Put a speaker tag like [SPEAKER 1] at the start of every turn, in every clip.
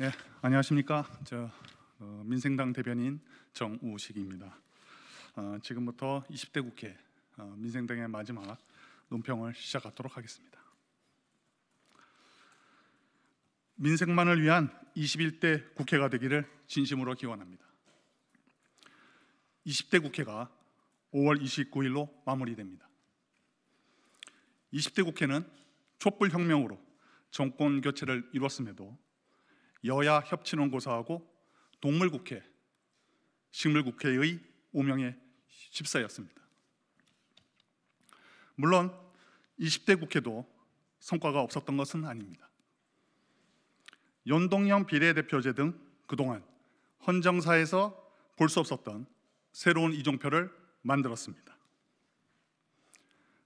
[SPEAKER 1] 예, 안녕하십니까. 저 어, 민생당 대변인 정우식입니다. 어, 지금부터 20대 국회 어, 민생당의 마지막 논평을 시작하도록 하겠습니다. 민생만을 위한 21대 국회가 되기를 진심으로 기원합니다. 20대 국회가 5월 29일로 마무리됩니다. 20대 국회는 촛불 혁명으로 정권 교체를 이뤘음에도 여야 협치는 고사하고 동물국회, 식물국회의 오명의 십사였습니다 물론 20대 국회도 성과가 없었던 것은 아닙니다. 연동형 비례대표제 등 그동안 헌정사에서 볼 수 없었던 새로운 이종표를 만들었습니다.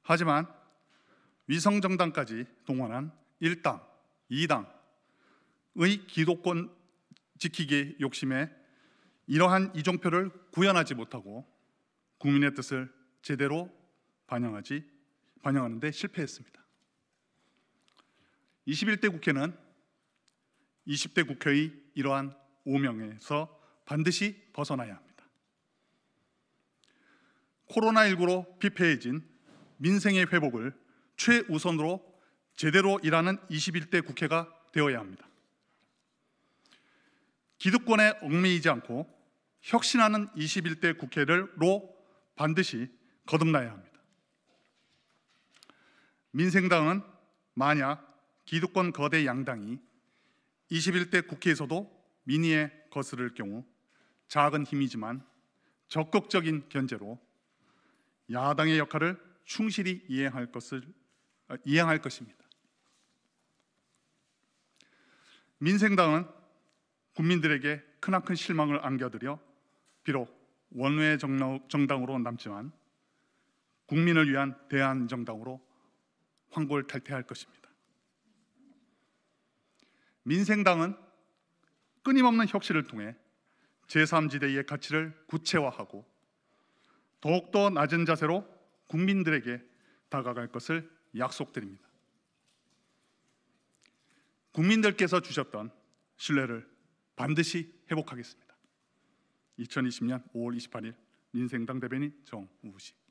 [SPEAKER 1] 하지만 위성정당까지 동원한 1당, 2당 의 기도권 지키기 욕심에 이러한 이정표를 구현하지 못하고 국민의 뜻을 제대로 반영하지 반영하는데 실패했습니다. 21대 국회는 20대 국회의 이러한 오명에서 반드시 벗어나야 합니다. 코로나19로 피폐해진 민생의 회복을 최우선으로 제대로 일하는 21대 국회가 되어야 합니다. 기득권에 얽매이지 않고 혁신하는 21대 국회를로 반드시 거듭나야 합니다. 민생당은 만약 기득권 거대 양당이 21대 국회에서도 민의에 거스를 경우 작은 힘이지만 적극적인 견제로 야당의 역할을 충실히 이행할 것을 어, 이행할 것입니다. 민생당은 국민들에게 크나큰 실망을 안겨드려 비록 원외 정당으로 남지만 국민을 위한 대안 정당으로 황골탈퇴할 것입니다. 민생당은 끊임없는 혁신을 통해 제3지대의 가치를 구체화하고 더욱더 낮은 자세로 국민들에게 다가갈 것을 약속드립니다. 국민들께서 주셨던 신뢰를 반드시 회복하겠습니다. 2020년 5월 28일 민생당 대변인 정우식